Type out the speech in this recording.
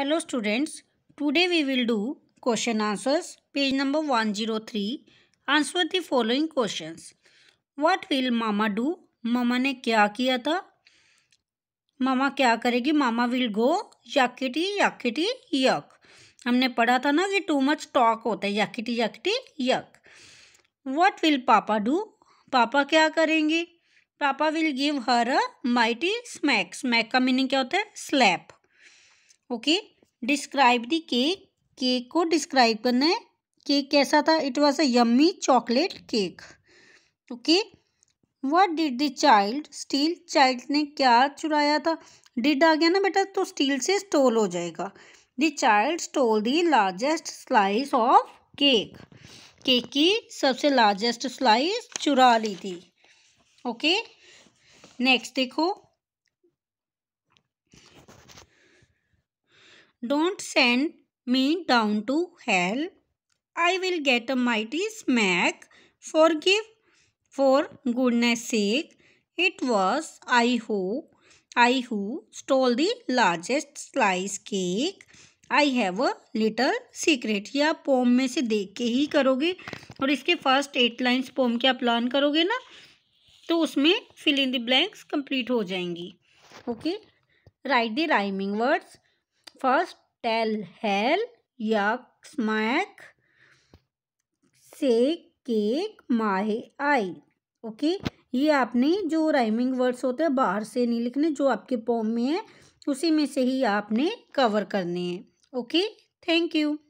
hello students today we will do question answers page number one zero three answer the following questions what will mama do मामा ने क्या किया था मामा क्या करेगी मामा विल गो याकिटी याकिटी यक हमने पढ़ा था ना कि टू मच टॉक होता है याकिटी याकिटी यक व्हाट विल पापा डू पापा क्या करेंगे papa will give her a mighty smack smack का मीनिंग क्या होता है slap okay describe the cake cake को डिस्क्राइब करना है केक कैसा था it was a yummy chocolate cake okay what did the child steal child ने क्या चुराया था डिड आ गया ना बेटा तो स्टील से स्टोल हो जाएगा the child stole the largest slice of cake cake की सबसे लार्जेस्ट स्लाइस चुरा ली थी ओके नेक्स्ट देखो don't send me down to hell I will get a mighty smack for give for goodness sake it was I who I who stole the largest slice cake I have a little secret ये आप pome में से देख के ही करोगे और इसके first eight lines pome के आप लर्न करोगे ना तो उसमें fill in the blanks complete हो जाएंगी okay write the rhyming words First, tell hell, yuck, smack, say, cake माहे आई ओके ये आपने जो राइमिंग वर्ड्स होते हैं बाहर से नहीं लिखने जो आपके पॉम में है उसी में से ही आपने कवर करने हैं ओके थैंक यू